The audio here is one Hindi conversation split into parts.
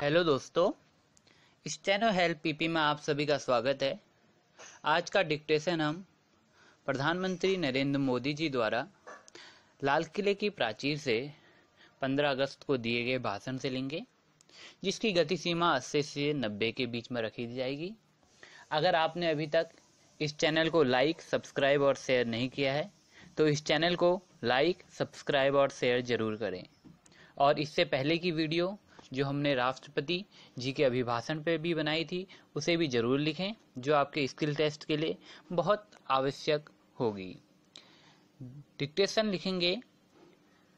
हेलो दोस्तों स्टेनो हेल्प पीपी में आप सभी का स्वागत है आज का डिक्टेशन हम प्रधानमंत्री नरेंद्र मोदी जी द्वारा लाल किले की प्राचीर से 15 अगस्त को दिए गए भाषण से लेंगे जिसकी गति सीमा अस्सी से नब्बे के बीच में रखी जाएगी अगर आपने अभी तक इस चैनल को लाइक सब्सक्राइब और शेयर नहीं किया है तो इस चैनल को लाइक सब्सक्राइब और शेयर ज़रूर करें और इससे पहले की वीडियो जो हमने राष्ट्रपति जी के अभिभाषण पर भी बनाई थी उसे भी ज़रूर लिखें जो आपके स्किल टेस्ट के लिए बहुत आवश्यक होगी डिक्टेशन लिखेंगे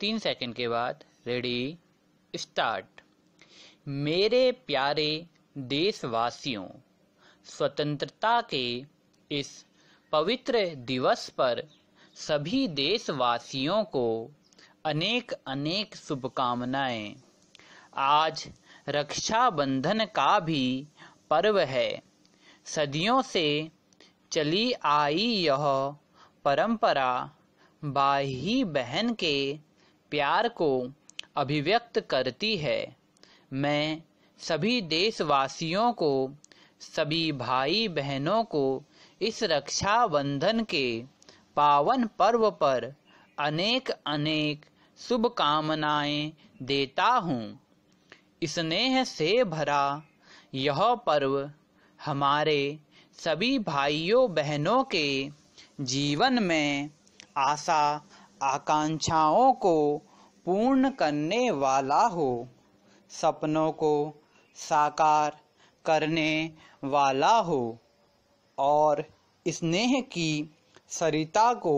तीन सेकंड के बाद रेडी स्टार्ट मेरे प्यारे देशवासियों स्वतंत्रता के इस पवित्र दिवस पर सभी देशवासियों को अनेक अनेक शुभकामनाएं आज रक्षाबंधन का भी पर्व है सदियों से चली आई यह परंपरा भाई बहन के प्यार को अभिव्यक्त करती है मैं सभी देशवासियों को सभी भाई बहनों को इस रक्षाबंधन के पावन पर्व पर अनेक अनेक शुभकामनाएं देता हूँ स्नेह से भरा यह पर्व हमारे सभी भाइयों बहनों के जीवन में आशा आकांक्षाओं को पूर्ण करने वाला हो सपनों को साकार करने वाला हो और स्नेह की सरिता को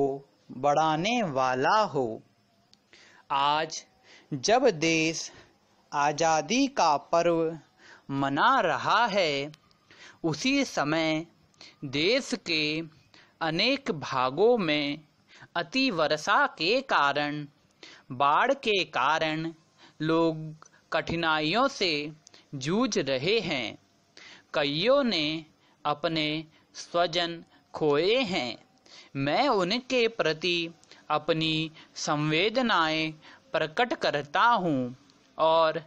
बढ़ाने वाला हो आज जब देश आज़ादी का पर्व मना रहा है उसी समय देश के अनेक भागों में अति वर्षा के कारण बाढ़ के कारण लोग कठिनाइयों से जूझ रहे हैं कईयों ने अपने स्वजन खोए हैं मैं उनके प्रति अपनी संवेदनाएं प्रकट करता हूँ और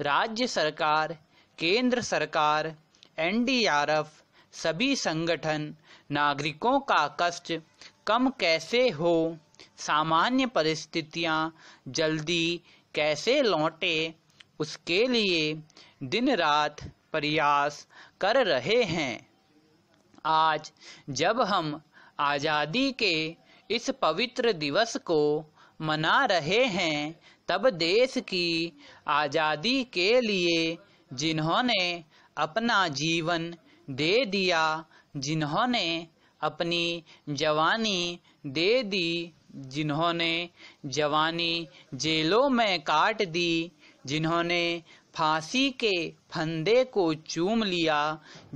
राज्य सरकार केंद्र सरकार एनडीआरएफ सभी संगठन नागरिकों का कष्ट कम कैसे हो सामान्य परिस्थितियां जल्दी कैसे लौटे उसके लिए दिन रात प्रयास कर रहे हैं आज जब हम आज़ादी के इस पवित्र दिवस को मना रहे हैं तब देश की आज़ादी के लिए जिन्होंने अपना जीवन दे दिया जिन्होंने अपनी जवानी दे दी जिन्होंने जवानी जेलों में काट दी जिन्होंने फांसी के फंदे को चूम लिया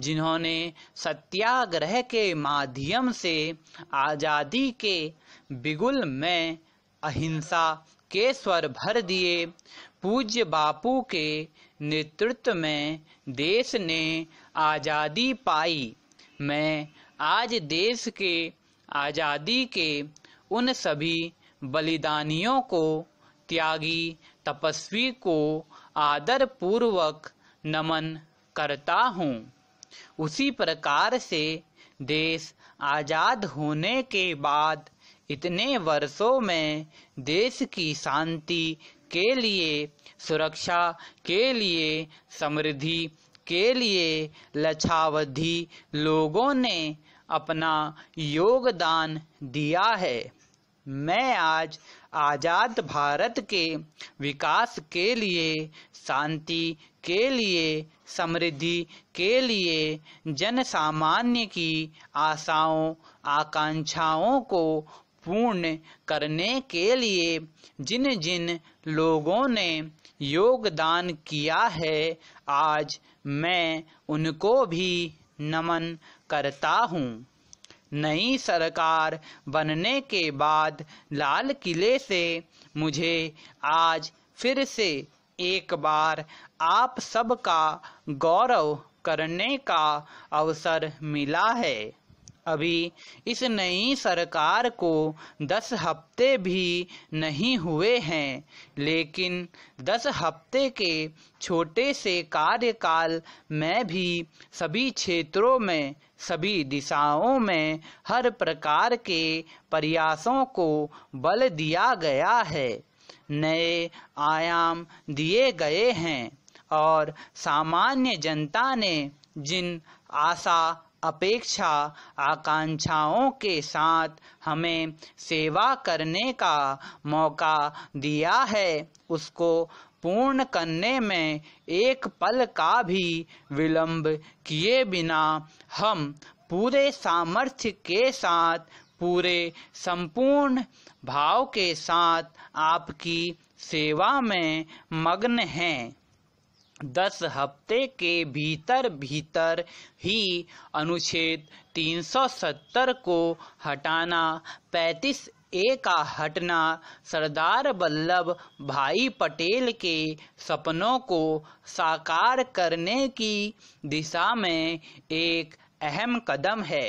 जिन्होंने सत्याग्रह के माध्यम से आज़ादी के बिगुल में अहिंसा के स्वर भर दिए पूज्य बापू के नेतृत्व में देश ने आज़ादी पाई मैं आज देश के आज़ादी के उन सभी बलिदानियों को त्यागी तपस्वी को आदर पूर्वक नमन करता हूँ उसी प्रकार से देश आज़ाद होने के बाद इतने वर्षों में देश की शांति के लिए सुरक्षा के लिए समृद्धि के लिए लक्षावधि लोगों ने अपना योगदान दिया है मैं आज आज़ाद भारत के विकास के लिए शांति के लिए समृद्धि के लिए जन सामान्य की आशाओं आकांक्षाओं को पूर्ण करने के लिए जिन जिन लोगों ने योगदान किया है आज मैं उनको भी नमन करता हूँ नई सरकार बनने के बाद लाल किले से मुझे आज फिर से एक बार आप सबका गौरव करने का अवसर मिला है अभी इस नई सरकार को दस हफ्ते भी नहीं हुए हैं लेकिन दस हफ्ते के छोटे से कार्यकाल में भी सभी क्षेत्रों में सभी दिशाओं में हर प्रकार के प्रयासों को बल दिया गया है नए आयाम दिए गए हैं और सामान्य जनता ने जिन आशा अपेक्षा आकांक्षाओं के साथ हमें सेवा करने का मौका दिया है उसको पूर्ण करने में एक पल का भी विलंब किए बिना हम पूरे सामर्थ्य के साथ पूरे संपूर्ण भाव के साथ आपकी सेवा में मग्न हैं दस हफ्ते के भीतर भीतर ही अनुच्छेद 370 को हटाना 35 ए का हटना सरदार वल्लभ भाई पटेल के सपनों को साकार करने की दिशा में एक अहम कदम है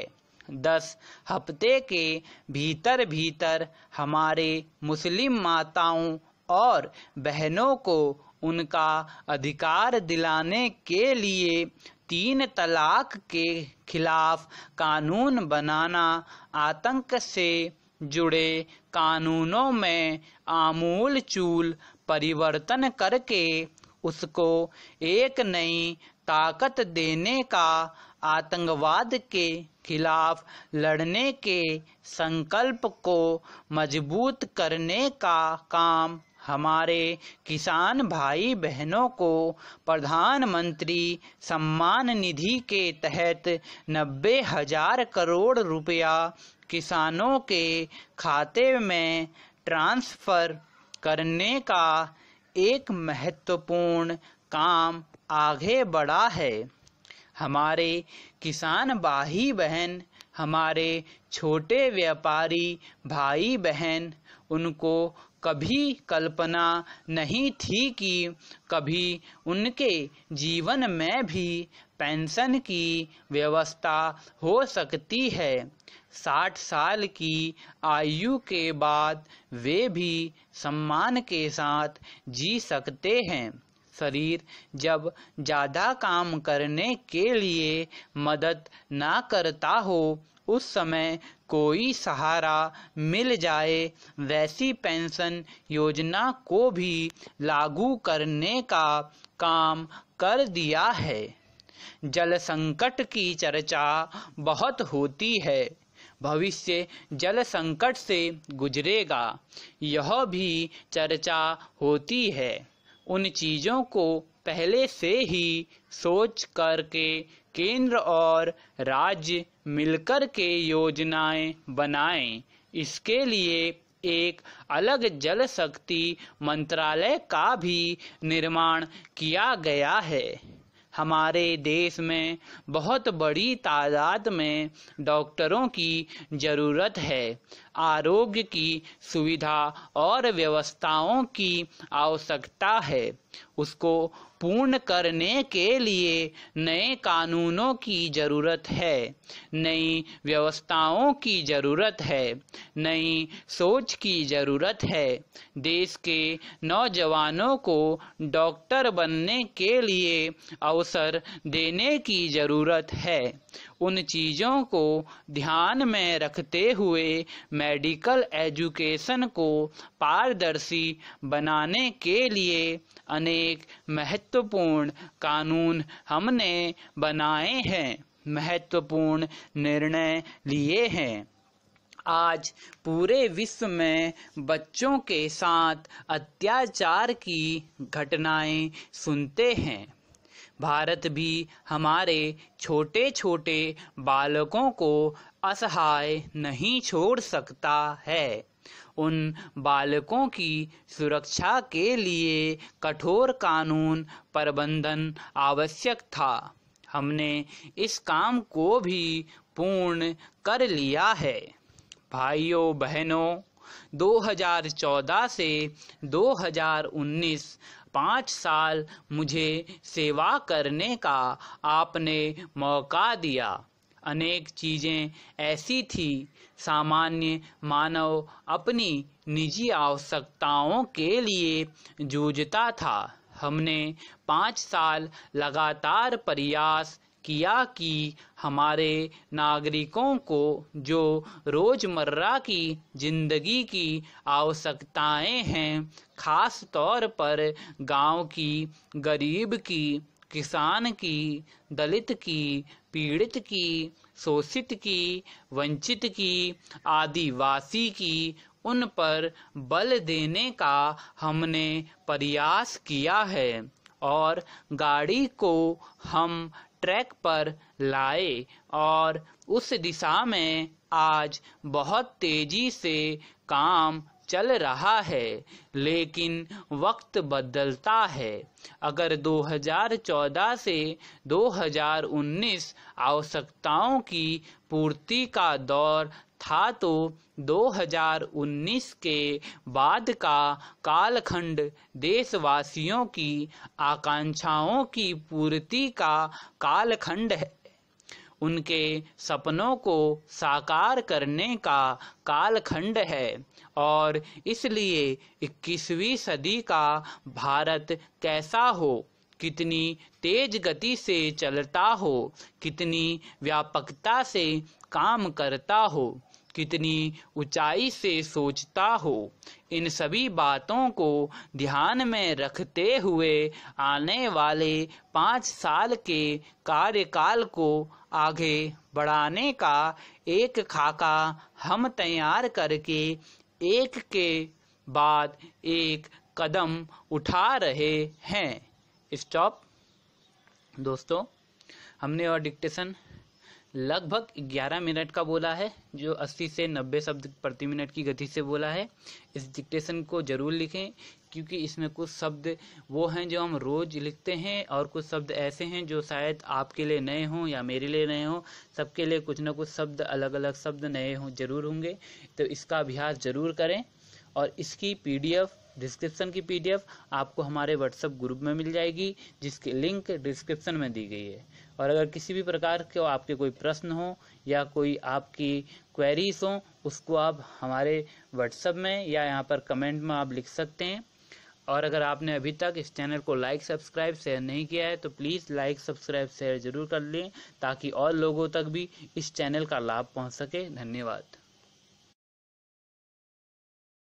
दस हफ्ते के भीतर भीतर हमारे मुस्लिम माताओं और बहनों को उनका अधिकार दिलाने के लिए तीन तलाक के खिलाफ कानून बनाना आतंक से जुड़े कानूनों में आमूल चूल परिवर्तन करके उसको एक नई ताकत देने का आतंकवाद के खिलाफ लड़ने के संकल्प को मजबूत करने का काम हमारे किसान भाई बहनों को प्रधानमंत्री सम्मान निधि के तहत नब्बे हजार करोड़ रुपया किसानों के खाते में ट्रांसफ़र करने का एक महत्वपूर्ण काम आगे बढ़ा है हमारे किसान भाई बहन हमारे छोटे व्यापारी भाई बहन उनको कभी कल्पना नहीं थी कि कभी उनके जीवन में भी पेंशन की व्यवस्था हो सकती है साठ साल की आयु के बाद वे भी सम्मान के साथ जी सकते हैं शरीर जब ज़्यादा काम करने के लिए मदद ना करता हो उस समय कोई सहारा मिल जाए वैसी पेंशन योजना को भी लागू करने का काम कर दिया है जल संकट की चर्चा बहुत होती है भविष्य जल संकट से गुजरेगा यह भी चर्चा होती है उन चीज़ों को पहले से ही सोच करके केंद्र और राज्य मिलकर के योजनाएं बनाएं इसके लिए एक अलग जल शक्ति मंत्रालय का भी निर्माण किया गया है हमारे देश में बहुत बड़ी तादाद में डॉक्टरों की ज़रूरत है आरोग्य की सुविधा और व्यवस्थाओं की आवश्यकता है उसको पूर्ण करने के लिए नए कानूनों की जरूरत है नई व्यवस्थाओं की जरूरत है नई सोच की जरूरत है देश के नौजवानों को डॉक्टर बनने के लिए अवसर देने की जरूरत है उन चीज़ों को ध्यान में रखते हुए मेडिकल एजुकेशन को पारदर्शी बनाने के लिए अनेक महत्वपूर्ण कानून हमने बनाए हैं महत्वपूर्ण निर्णय लिए हैं आज पूरे विश्व में बच्चों के साथ अत्याचार की घटनाएं सुनते हैं भारत भी हमारे छोटे छोटे बालकों को असहाय नहीं छोड़ सकता है उन बालकों की सुरक्षा के लिए कठोर कानून प्रबंधन आवश्यक था हमने इस काम को भी पूर्ण कर लिया है भाइयों बहनों 2014 से 2019 पाँच साल मुझे सेवा करने का आपने मौका दिया अनेक चीज़ें ऐसी थी सामान्य मानव अपनी निजी आवश्यकताओं के लिए जूझता था हमने पाँच साल लगातार प्रयास किया कि हमारे नागरिकों को जो रोज़मर्रा की ज़िंदगी की आवश्यकताएं हैं ख़ास तौर पर गांव की गरीब की किसान की दलित की पीड़ित की शोषित की वंचित की आदिवासी की उन पर बल देने का हमने प्रयास किया है और गाड़ी को हम ट्रैक पर लाए और उस दिशा में आज बहुत तेजी से काम चल रहा है लेकिन वक्त बदलता है अगर 2014 से 2019 आवश्यकताओं की पूर्ति का दौर था तो 2019 के बाद का कालखंड देशवासियों की आकांक्षाओं की पूर्ति का कालखंड है उनके सपनों को साकार करने का कालखंड है और इसलिए 21वीं सदी का भारत कैसा हो कितनी तेज गति से चलता हो कितनी व्यापकता से काम करता हो कितनी ऊंचाई से सोचता हो इन सभी बातों को ध्यान में रखते हुए आने वाले पाँच साल के कार्यकाल को आगे बढ़ाने का एक खाका हम तैयार करके एक के बाद एक कदम उठा रहे हैं स्टॉप दोस्तों हमने और डिक्टेशन लगभग 11 मिनट का बोला है जो 80 से 90 शब्द प्रति मिनट की गति से बोला है इस डिक्टेशन को ज़रूर लिखें क्योंकि इसमें कुछ शब्द वो हैं जो हम रोज़ लिखते हैं और कुछ शब्द ऐसे हैं जो शायद आपके लिए नए हों या मेरे लिए नए हों सबके लिए कुछ ना कुछ शब्द अलग अलग शब्द नए हों जरूर होंगे तो इसका अभ्यास ज़रूर करें और इसकी पीडीएफ डिस्क्रिप्शन की पीडीएफ आपको हमारे व्हाट्सएप ग्रुप में मिल जाएगी जिसकी लिंक डिस्क्रिप्शन में दी गई है और अगर किसी भी प्रकार के आपके कोई प्रश्न हो या कोई आपकी क्वेरीज हो उसको आप हमारे व्हाट्सएप में या यहाँ पर कमेंट में आप लिख सकते हैं और अगर आपने अभी तक इस चैनल को लाइक सब्सक्राइब शेयर नहीं किया है तो प्लीज़ लाइक सब्सक्राइब शेयर ज़रूर कर लें ताकि और लोगों तक भी इस चैनल का लाभ पहुँच सके धन्यवाद